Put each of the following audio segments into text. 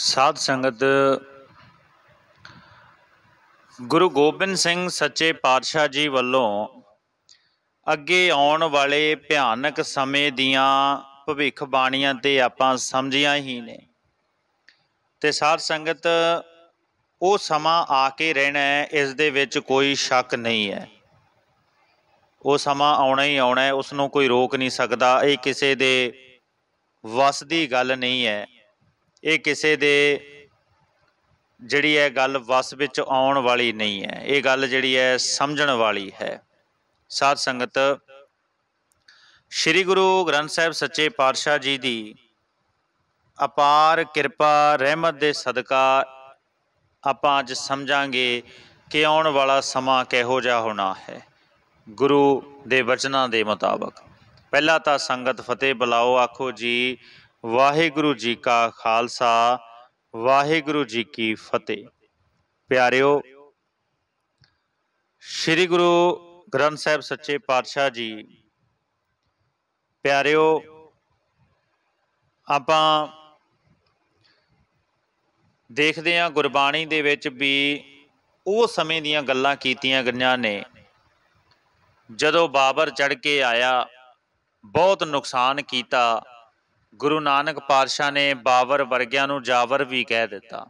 ਸਾਧ ਸੰਗਤ ਗੁਰੂ ਗੋਬਿੰਦ ਸਿੰਘ ਸੱਚੇ ਪਾਤਸ਼ਾਹ ਜੀ ਵੱਲੋਂ ਅੱਗੇ ਆਉਣ ਵਾਲੇ ਭਿਆਨਕ ਸਮੇਂ ਦੀਆਂ ਭਵਿੱਖ ਬਾਣੀਆਂ ਤੇ ਆਪਾਂ ਸਮਝੀਆਂ ਹੀ ਨੇ ਤੇ ਸਾਧ ਸੰਗਤ ਉਹ ਸਮਾਂ ਆ ਕੇ ਰਹਿਣਾ ਹੈ ਇਸ ਦੇ ਵਿੱਚ ਕੋਈ ਸ਼ੱਕ ਨਹੀਂ ਹੈ ਉਹ ਸਮਾਂ ਆਉਣਾ ਹੀ ਆਉਣਾ ਹੈ ਉਸ ਨੂੰ ਕੋਈ ਰੋਕ ਨਹੀਂ ਸਕਦਾ ਇਹ ਕਿਸੇ ਦੇ ਵਸ ਦੀ ਗੱਲ ਨਹੀਂ ਹੈ ਇਹ ਕਿਸੇ ਦੇ ਜਿਹੜੀ ਹੈ ਗੱਲ ਵਸ ਵਿੱਚ ਆਉਣ ਵਾਲੀ ਨਹੀਂ ਹੈ ਇਹ ਗੱਲ ਜਿਹੜੀ ਹੈ ਸਮਝਣ ਵਾਲੀ ਹੈ ਸਾਧ ਸੰਗਤ ਸ੍ਰੀ ਗੁਰੂ ਗ੍ਰੰਥ ਸਾਹਿਬ ਸੱਚੇ ਪਾਤਸ਼ਾਹ ਜੀ ਦੀ ਅਪਾਰ ਕਿਰਪਾ ਰਹਿਮਤ ਦੇ ਸਦਕਾ ਆਪਾਂ ਅੱਜ ਸਮਝਾਂਗੇ ਕਿ ਆਉਣ ਵਾਲਾ ਸਮਾਂ ਕਿਹੋ ਜਿਹਾ ਹੋਣਾ ਹੈ ਗੁਰੂ ਦੇ ਵਚਨਾਂ ਦੇ ਮੁਤਾਬਕ ਪਹਿਲਾ ਤਾਂ ਸੰਗਤ ਫਤਿਹ ਬੁਲਾਓ ਆਖੋ ਜੀ ਵਾਹਿਗੁਰੂ ਜੀ ਕਾ ਖਾਲਸਾ ਵਾਹਿਗੁਰੂ ਜੀ ਕੀ ਫਤਿਹ ਪਿਆਰਿਓ ਸ੍ਰੀ ਗੁਰੂ ਗ੍ਰੰਥ ਸਾਹਿਬ ਸੱਚੇ ਪਾਤਸ਼ਾਹ ਜੀ ਪਿਆਰਿਓ ਆਪਾਂ ਦੇਖਦੇ ਆ ਗੁਰਬਾਣੀ ਦੇ ਵਿੱਚ ਵੀ ਉਹ ਸਮੇਂ ਦੀਆਂ ਗੱਲਾਂ ਕੀਤੀਆਂ ਗਈਆਂ ਨੇ ਜਦੋਂ ਬਾਬਰ ਚੜ ਕੇ ਆਇਆ ਬਹੁਤ ਨੁਕਸਾਨ ਕੀਤਾ ਗੁਰੂ ਨਾਨਕ ਪਾਤਸ਼ਾਹ ਨੇ ਬਾਵਰ ਵਰਗਿਆਂ ਨੂੰ ਜਾਵਰ ਵੀ ਕਹਿ ਦਿੱਤਾ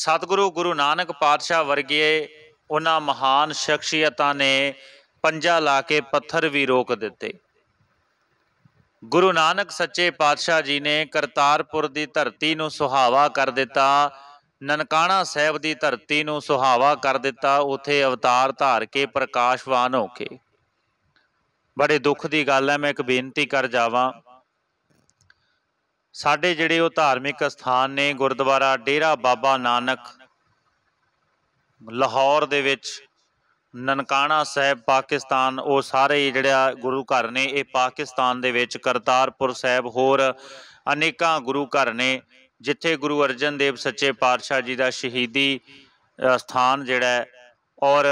ਸਤਿਗੁਰੂ ਗੁਰੂ ਨਾਨਕ ਪਾਤਸ਼ਾਹ ਵਰਗੇ ਉਹਨਾਂ ਮਹਾਨ ਸ਼ਖਸੀਅਤਾਂ ਨੇ ਪੰਜਾ ਲਾ ਕੇ ਪੱਥਰ ਵੀ ਰੋਕ ਦਿੱਤੇ ਗੁਰੂ ਨਾਨਕ ਸੱਚੇ ਪਾਤਸ਼ਾਹ ਜੀ ਨੇ ਕਰਤਾਰਪੁਰ ਦੀ ਧਰਤੀ ਨੂੰ ਸੁਹਾਵਾ ਕਰ ਦਿੱਤਾ ਨਨਕਾਣਾ ਸਾਹਿਬ ਦੀ ਧਰਤੀ ਨੂੰ ਸੁਹਾਵਾ ਕਰ ਦਿੱਤਾ ਉਥੇ ਅਵਤਾਰ ਧਾਰ ਕੇ ਪ੍ਰਕਾਸ਼ਵਾਨ ਹੋ ਕੇ ਬੜੇ ਦੁੱਖ ਦੀ ਗੱਲ ਹੈ ਮੈਂ ਇੱਕ ਬੇਨਤੀ ਕਰ ਜਾਵਾਂ ਸਾਡੇ ਜਿਹੜੇ ਉਹ ਧਾਰਮਿਕ ਸਥਾਨ ਨੇ ਗੁਰਦੁਆਰਾ ਡੇਰਾ ਬਾਬਾ ਨਾਨਕ ਲਾਹੌਰ ਦੇ ਵਿੱਚ ਨਨਕਾਣਾ ਸਾਹਿਬ ਪਾਕਿਸਤਾਨ ਉਹ ਸਾਰੇ ਜਿਹੜਾ ਗੁਰੂ ਘਰ ਨੇ ਇਹ ਪਾਕਿਸਤਾਨ ਦੇ ਵਿੱਚ ਕਰਤਾਰਪੁਰ ਸਾਹਿਬ ਹੋਰ ਅਨੇਕਾਂ ਗੁਰੂ ਘਰ ਨੇ ਜਿੱਥੇ ਗੁਰੂ ਅਰਜਨ ਦੇਵ ਸੱਚੇ ਪਾਤਸ਼ਾਹ ਜੀ ਦਾ ਸ਼ਹੀਦੀ ਸਥਾਨ ਜਿਹੜਾ ਔਰ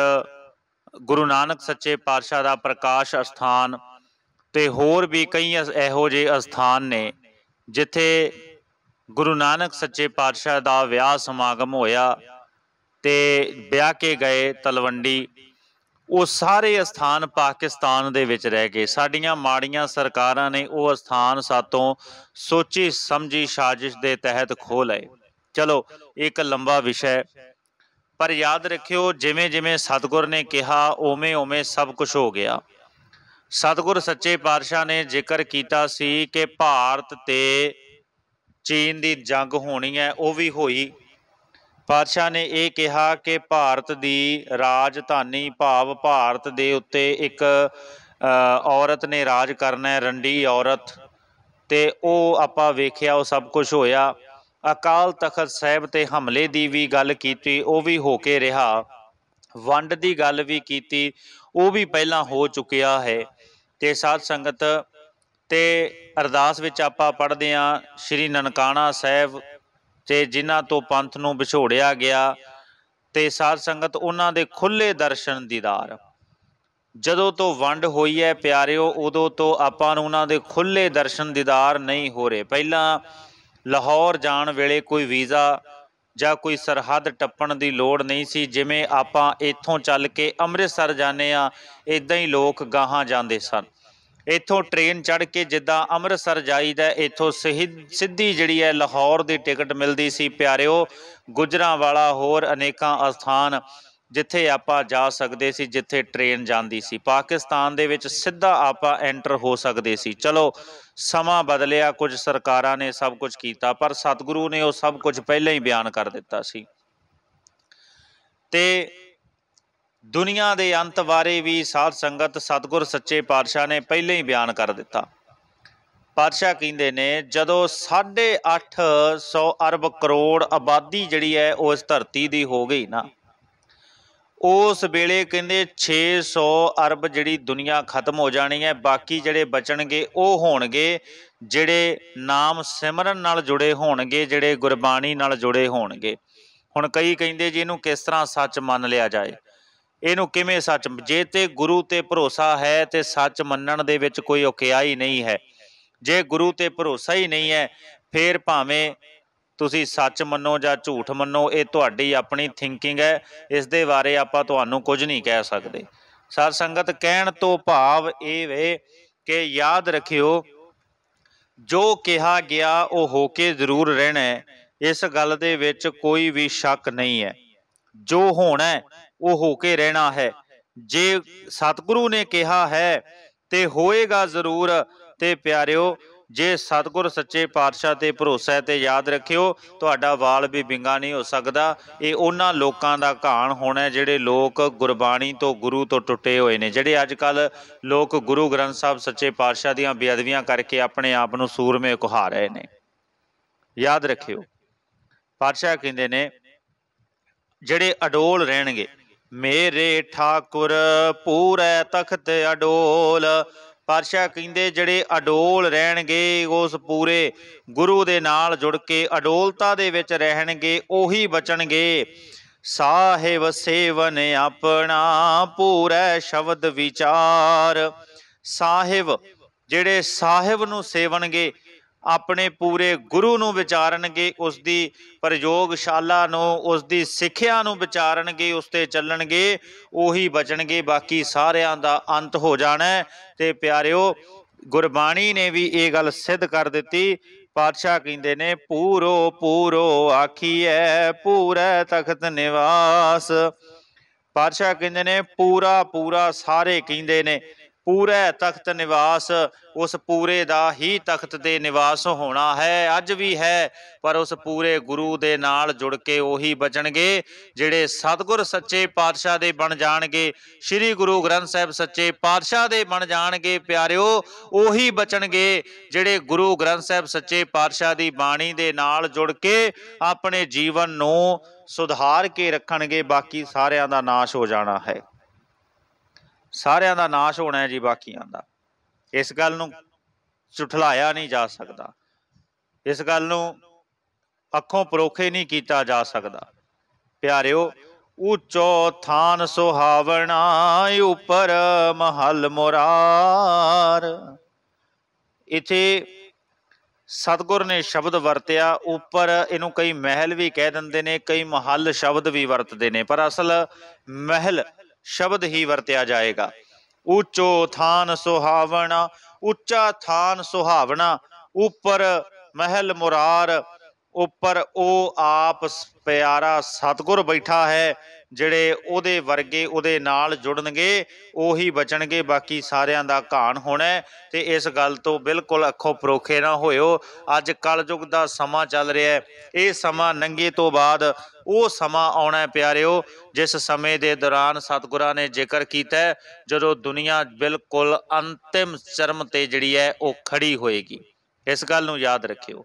ਗੁਰੂ ਨਾਨਕ ਸੱਚੇ ਪਾਤਸ਼ਾਹ ਦਾ ਪ੍ਰਕਾਸ਼ ਸਥਾਨ ਤੇ ਹੋਰ ਵੀ ਕਈ ਇਹੋ ਜਿਹੇ ਸਥਾਨ ਨੇ ਜਿੱਥੇ ਗੁਰੂ ਨਾਨਕ ਸੱਚੇ ਪਾਤਸ਼ਾਹ ਦਾ ਵਿਆਹ ਸਮਾਗਮ ਹੋਇਆ ਤੇ ਵਿਆਹ ਕੇ ਗਏ ਤਲਵੰਡੀ ਉਹ ਸਾਰੇ ਸਥਾਨ ਪਾਕਿਸਤਾਨ ਦੇ ਵਿੱਚ ਰਹਿ ਗਏ ਸਾਡੀਆਂ ਮਾੜੀਆਂ ਸਰਕਾਰਾਂ ਨੇ ਉਹ ਸਥਾਨ ਸਾਤੋਂ ਸੋਚੀ ਸਮਝੀ ਸਾਜ਼ਿਸ਼ ਦੇ ਤਹਿਤ ਖੋ ਲਏ ਚਲੋ ਇੱਕ ਲੰਬਾ ਵਿਸ਼ਾ ਪਰ ਯਾਦ ਰੱਖਿਓ ਜਿਵੇਂ ਜਿਵੇਂ ਸਤਗੁਰ ਨੇ ਕਿਹਾ ਓਵੇਂ ਓਵੇਂ ਸਭ ਕੁਝ ਹੋ ਗਿਆ ਸਤਿਗੁਰ ਸੱਚੇ ਪਾਤਸ਼ਾਹ ਨੇ ਜ਼ਿਕਰ ਕੀਤਾ ਸੀ ਕਿ ਭਾਰਤ ਤੇ ਚੀਨ ਦੀ ਜੰਗ ਹੋਣੀ ਹੈ ਉਹ ਵੀ ਹੋਈ ਪਾਤਸ਼ਾਹ ਨੇ ਇਹ ਕਿਹਾ ਕਿ ਭਾਰਤ ਦੀ ਰਾਜਧਾਨੀ ਭਾਵ ਭਾਰਤ ਦੇ ਉੱਤੇ ਇੱਕ ਔਰਤ ਨੇ ਰਾਜ ਕਰਨਾ ਹੈ ਰੰਡੀ ਔਰਤ ਤੇ ਉਹ ਆਪਾਂ ਵੇਖਿਆ ਉਹ ਸਭ ਕੁਝ ਹੋਇਆ ਅਕਾਲ ਤਖਤ ਸਾਹਿਬ ਤੇ ਹਮਲੇ ਦੀ ਵੀ ਗੱਲ ਕੀਤੀ ਉਹ ਵੀ ਹੋ ਕੇ ਰਿਹਾ ਵੰਡ ਦੀ ਗੱਲ ਵੀ ਕੀਤੀ ਉਹ ਵੀ ਪਹਿਲਾਂ ਹੋ ਚੁੱਕਿਆ ਹੈ ਤੇ ਸਾਧ ਸੰਗਤ ਤੇ ਅਰਦਾਸ ਵਿੱਚ ਆਪਾਂ ਪੜਦੇ ਆਂ ਸ਼੍ਰੀ ਨਨਕਾਣਾ ਸਾਹਿਬ ਤੇ ਜਿਨ੍ਹਾਂ ਤੋਂ ਪੰਥ ਨੂੰ ਵਿਛੋੜਿਆ ਗਿਆ ਤੇ ਸਾਧ ਸੰਗਤ ਉਹਨਾਂ ਦੇ ਖੁੱਲੇ ਦਰਸ਼ਨ ਦੀਦਾਰ ਜਦੋਂ ਤੋਂ ਵੰਡ ਹੋਈ ਹੈ ਪਿਆਰਿਓ ਉਦੋਂ ਤੋਂ ਆਪਾਂ ਨੂੰ ਉਹਨਾਂ ਦੇ ਖੁੱਲੇ ਦਰਸ਼ਨ ਦੀਦਾਰ ਨਹੀਂ ਹੋ ਰਹੇ ਪਹਿਲਾਂ ਲਾਹੌਰ ਜਾਣ ਵੇਲੇ ਕੋਈ ਵੀਜ਼ਾ ਜਾਂ ਕੋਈ ਸਰਹੱਦ ਟੱਪਣ ਦੀ ਲੋੜ ਨਹੀਂ ਸੀ ਜਿਵੇਂ ਆਪਾਂ ਇੱਥੋਂ ਚੱਲ ਕੇ ਅੰਮ੍ਰਿਤਸਰ ਜਾਂਦੇ ਆ ਇਦਾਂ ਹੀ ਲੋਕ ਗਾਹਾਂ ਜਾਂਦੇ ਸਨ ਇੱਥੋਂ ਟ੍ਰੇਨ ਚੜ ਕੇ ਜਿੱਦਾਂ ਅੰਮ੍ਰਿਤਸਰ ਜਾਈਦਾ ਇੱਥੋਂ ਸਿੱਧੀ ਜਿਹੜੀ ਹੈ ਲਾਹੌਰ ਦੀ ਟਿਕਟ ਮਿਲਦੀ ਸੀ ਪਿਆਰਿਓ ਗੁਜਰਾਵਾਲਾ ਹੋਰ ਅਨੇਕਾਂ ਅਸਥਾਨ ਜਿੱਥੇ ਆਪਾਂ ਜਾ ਸਕਦੇ ਸੀ ਜਿੱਥੇ ਟ੍ਰੇਨ ਜਾਂਦੀ ਸੀ ਪਾਕਿਸਤਾਨ ਦੇ ਵਿੱਚ ਸਿੱਧਾ ਆਪਾਂ ਐਂਟਰ ਹੋ ਸਕਦੇ ਸੀ ਚਲੋ ਸਮਾਂ ਬਦਲਿਆ ਕੁਝ ਸਰਕਾਰਾਂ ਨੇ ਸਭ ਕੁਝ ਕੀਤਾ ਪਰ ਸਤਿਗੁਰੂ ਨੇ ਉਹ ਸਭ ਕੁਝ ਪਹਿਲਾਂ ਹੀ ਬਿਆਨ ਕਰ ਦਿੱਤਾ ਸੀ ਤੇ ਦੁਨੀਆ ਦੇ ਅੰਤ ਬਾਰੇ ਵੀ ਸਾਧ ਸੰਗਤ ਸਤਿਗੁਰ ਸੱਚੇ ਪਾਤਸ਼ਾਹ ਨੇ ਪਹਿਲਾਂ ਹੀ ਬਿਆਨ ਕਰ ਦਿੱਤਾ ਪਾਤਸ਼ਾਹ ਕਹਿੰਦੇ ਨੇ ਜਦੋਂ 850 ਅਰਬ ਕਰੋੜ ਆਬਾਦੀ ਜਿਹੜੀ ਹੈ ਉਸ ਧਰਤੀ ਦੀ ਹੋ ਗਈ ਨਾ ਉਸ ਵੇਲੇ ਕਹਿੰਦੇ 600 ਅਰਬ ਜਿਹੜੀ ਦੁਨੀਆ ਖਤਮ ਹੋ ਜਾਣੀ ਹੈ ਬਾਕੀ ਜਿਹੜੇ ਬਚਣਗੇ ਉਹ ਹੋਣਗੇ ਜਿਹੜੇ ਨਾਮ ਸਿਮਰਨ ਨਾਲ ਜੁੜੇ ਹੋਣਗੇ ਜਿਹੜੇ ਗੁਰਬਾਣੀ ਨਾਲ ਜੁੜੇ ਹੋਣਗੇ ਹੁਣ ਕਈ ਕਹਿੰਦੇ ਜੀ ਇਹਨੂੰ ਕਿਸ ਤਰ੍ਹਾਂ ਸੱਚ ਮੰਨ ਲਿਆ ਜਾਏ ਇਹਨੂੰ ਕਿਵੇਂ ਸੱਚ ਜੇ ਤੇ ਗੁਰੂ ਤੇ ਭਰੋਸਾ ਹੈ ਤੇ ਸੱਚ ਮੰਨਣ ਦੇ ਵਿੱਚ ਕੋਈ ਔਕਿਆਈ ਨਹੀਂ ਹੈ ਜੇ ਗੁਰੂ ਤੇ ਭਰੋਸਾ ਹੀ ਨਹੀਂ ਹੈ ਫੇਰ ਭਾਵੇਂ ਤੁਸੀਂ ਸੱਚ ਮੰਨੋ ਜਾਂ ਝੂਠ ਮੰਨੋ ਇਹ ਤੁਹਾਡੀ ਆਪਣੀ ਥਿੰਕਿੰਗ ਹੈ ਇਸ ਦੇ ਬਾਰੇ ਆਪਾਂ ਤੁਹਾਨੂੰ ਕੁਝ ਨਹੀਂ ਕਹਿ ਸਕਦੇ ਸਾਧ ਸੰਗਤ ਕਹਿਣ ਤੋਂ ਭਾਵ ਇਹ ਵੇ ਕਿ ਯਾਦ ਰੱਖਿਓ ਜੋ ਕਿਹਾ ਗਿਆ ਉਹ ਹੋ ਕੇ ਜ਼ਰੂਰ ਰਹਿਣਾ ਹੈ ਇਸ ਗੱਲ ਦੇ ਵਿੱਚ ਕੋਈ ਵੀ ਸ਼ੱਕ ਨਹੀਂ ਹੈ ਜੋ ਹੋਣਾ ਉਹ ਹੋ ਕੇ ਰਹਿਣਾ ਹੈ ਜੇ ਸਤਿਗੁਰੂ ਨੇ ਕਿਹਾ ਹੈ ਤੇ ਹੋਏਗਾ ਜ਼ਰੂਰ ਤੇ ਪਿਆਰਿਓ ਜੇ ਸਤਗੁਰ ਸੱਚੇ ਪਾਤਸ਼ਾਹ ਤੇ ਭਰੋਸਾ ਤੇ ਯਾਦ ਰੱਖਿਓ ਤੁਹਾਡਾ ਵਾਲ ਵੀ ਬਿੰਗਾ ਨਹੀਂ ਹੋ ਸਕਦਾ ਇਹ ਉਹਨਾਂ ਲੋਕਾਂ ਦਾ ਘਾਣ ਹੋਣਾ ਜਿਹੜੇ ਲੋਕ ਗੁਰਬਾਣੀ ਤੋਂ ਗੁਰੂ ਤੋਂ ਟੁੱਟੇ ਹੋਏ ਨੇ ਜਿਹੜੇ ਅੱਜ ਕੱਲ ਲੋਕ ਗੁਰੂ ਗ੍ਰੰਥ ਸਾਹਿਬ ਸੱਚੇ ਪਾਤਸ਼ਾਹ ਦੀਆਂ ਬੇਅਦਬੀਆਂ ਕਰਕੇ ਆਪਣੇ ਆਪ ਨੂੰ ਸੂਰਮੇ ਕੁਹਾ ਰਹੇ ਨੇ ਯਾਦ ਰੱਖਿਓ ਪਾਤਸ਼ਾਹ ਕਹਿੰਦੇ ਨੇ ਜਿਹੜੇ ਅਡੋਲ ਰਹਿਣਗੇ ਮੇਰੇ ਠਾਕੁਰ ਪੂਰੇ ਤਖਤ ਅਡੋਲ ਪਾਤਸ਼ਾਹ ਕਹਿੰਦੇ ਜਿਹੜੇ ਅਡੋਲ ਰਹਿਣਗੇ ਉਸ ਪੂਰੇ ਗੁਰੂ ਦੇ ਨਾਲ ਜੁੜ ਕੇ ਅਡੋਲਤਾ ਦੇ ਵਿੱਚ ਰਹਿਣਗੇ ਉਹੀ ਬਚਣਗੇ ਸਾਹਿਬ ਸੇਵਨ ਆਪਣਾ ਪੂਰੇ ਸ਼ਬਦ ਵਿਚਾਰ ਸਾਹਿਬ ਜਿਹੜੇ ਸਾਹਿਬ ਨੂੰ ਸੇਵਣਗੇ ਆਪਣੇ ਪੂਰੇ ਗੁਰੂ ਨੂੰ ਵਿਚਾਰਨਗੇ ਉਸ ਦੀ ਪ੍ਰਯੋਗਸ਼ਾਲਾ ਨੂੰ ਉਸ ਦੀ ਸਿੱਖਿਆ ਨੂੰ ਵਿਚਾਰਨਗੇ ਉਸ ਤੇ ਚੱਲਣਗੇ ਉਹੀ ਬਚਣਗੇ ਬਾਕੀ ਸਾਰਿਆਂ ਦਾ ਅੰਤ ਹੋ ਜਾਣਾ ਤੇ ਪਿਆਰਿਓ ਗੁਰਬਾਣੀ ਨੇ ਵੀ ਇਹ ਗੱਲ ਸਿੱਧ ਕਰ ਦਿੱਤੀ ਪਾਤਸ਼ਾਹ ਕਹਿੰਦੇ ਨੇ ਪੂਰੋ ਪੂਰੋ ਆਖੀਐ ਪੂਰੈ ਤਖਤ ਨਿਵਾਸ ਪਾਤਸ਼ਾਹ ਕਹਿੰਦੇ ਨੇ ਪੂਰਾ ਪੂਰਾ ਸਾਰੇ ਕਹਿੰਦੇ ਨੇ ਪੂਰੇ ਤਖਤ ਨਿਵਾਸ ਉਸ ਪੂਰੇ ਦਾ ਹੀ ਤਖਤ ਦੇ ਨਿਵਾਸ ਹੋਣਾ ਹੈ ਅੱਜ ਵੀ ਹੈ ਪਰ ਉਸ ਪੂਰੇ ਗੁਰੂ ਦੇ ਨਾਲ ਜੁੜ ਕੇ ਉਹੀ ਬਚਣਗੇ ਜਿਹੜੇ ਸਤਗੁਰ ਸੱਚੇ ਪਾਤਸ਼ਾਹ ਦੇ ਬਣ ਜਾਣਗੇ ਸ੍ਰੀ ਗੁਰੂ ਗ੍ਰੰਥ ਸਾਹਿਬ ਸੱਚੇ ਪਾਤਸ਼ਾਹ ਦੇ ਬਣ ਜਾਣਗੇ ਪਿਆਰਿਓ ਉਹੀ ਬਚਣਗੇ ਜਿਹੜੇ ਗੁਰੂ ਗ੍ਰੰਥ ਸਾਹਿਬ ਸੱਚੇ ਪਾਤਸ਼ਾਹ ਦੀ ਬਾਣੀ ਦੇ ਨਾਲ ਜੁੜ ਕੇ ਆਪਣੇ ਜੀਵਨ ਨੂੰ ਸੁਧਾਰ ਕੇ ਰੱਖਣਗੇ ਬਾਕੀ ਸਾਰਿਆਂ ਦਾ ਨਾਸ਼ ਹੋ ਜਾਣਾ ਹੈ ਸਾਰਿਆਂ ਦਾ ਨਾਸ਼ ਹੋਣਾ ਹੈ ਜੀ ਬਾਕੀਆਂ ਦਾ ਇਸ ਗੱਲ ਨੂੰ ਝੁਠਲਾਇਆ ਨਹੀਂ ਜਾ ਸਕਦਾ ਇਸ ਗੱਲ ਨੂੰ ਅੱਖੋਂ ਪਰੋਖੇ ਨਹੀਂ ਕੀਤਾ ਜਾ ਸਕਦਾ ਪਿਆਰਿਓ ਉਚੋ ਥਾਨ ਸੁਹਾਵਣਾ ਉਪਰ ਮਹਲ ਮੁਰਾਰ ਇਥੇ ਸਤਗੁਰ ਨੇ ਸ਼ਬਦ ਵਰਤਿਆ ਉੱਪਰ ਇਹਨੂੰ ਕਈ ਮਹਿਲ ਵੀ ਕਹਿ ਦਿੰਦੇ ਨੇ ਕਈ ਮਹਲ ਸ਼ਬਦ ਵੀ ਵਰਤਦੇ ਨੇ ਪਰ ਅਸਲ ਮਹਿਲ ਸ਼ਬਦ ਹੀ ਵਰਤਿਆ ਜਾਏਗਾ ਉੱਚੋ ਥਾਨ ਸੁਹਾਵਣਾ ਉੱਚਾ ਥਾਨ ਸੁਹਾਵਣਾ ਉੱਪਰ ਮਹਿਲ ਮੁਰਾਰ ਉੱਪਰ ਉਹ ਆਪ ਪਿਆਰਾ ਸਤਗੁਰ ਬੈਠਾ ਹੈ ਜਿਹੜੇ ਉਹਦੇ ਵਰਗੇ ਉਹਦੇ ਨਾਲ ਜੁੜਨਗੇ ਉਹੀ ਬਚਣਗੇ ਬਾਕੀ ਸਾਰਿਆਂ ਦਾ ਘਾਣ ਹੋਣਾ ਤੇ ਇਸ ਗੱਲ ਤੋਂ ਬਿਲਕੁਲ ਅੱਖੋਂ ਪਰੋਖੇ ਨਾ ਹੋਇਓ ਅੱਜ ਕਲਯੁਗ ਦਾ ਸਮਾਂ ਚੱਲ ਰਿਹਾ ਹੈ ਇਹ ਸਮਾਂ ਨੰਗੇ ਤੋਂ ਬਾਅਦ ਉਹ ਸਮਾਂ ਆਉਣਾ ਹੈ ਪਿਆਰਿਓ ਜਿਸ ਸਮੇਂ ਦੇ ਦੌਰਾਨ ਸਤਗੁਰਾਂ ਨੇ ਜ਼ਿਕਰ ਕੀਤਾ ਜਦੋਂ ਦੁਨੀਆ ਬਿਲਕੁਲ ਅੰਤਿਮ ਚਰਮ ਤੇ ਜਿਹੜੀ ਹੈ ਉਹ ਖੜੀ ਹੋਏਗੀ ਇਸ ਗੱਲ ਨੂੰ ਯਾਦ ਰੱਖਿਓ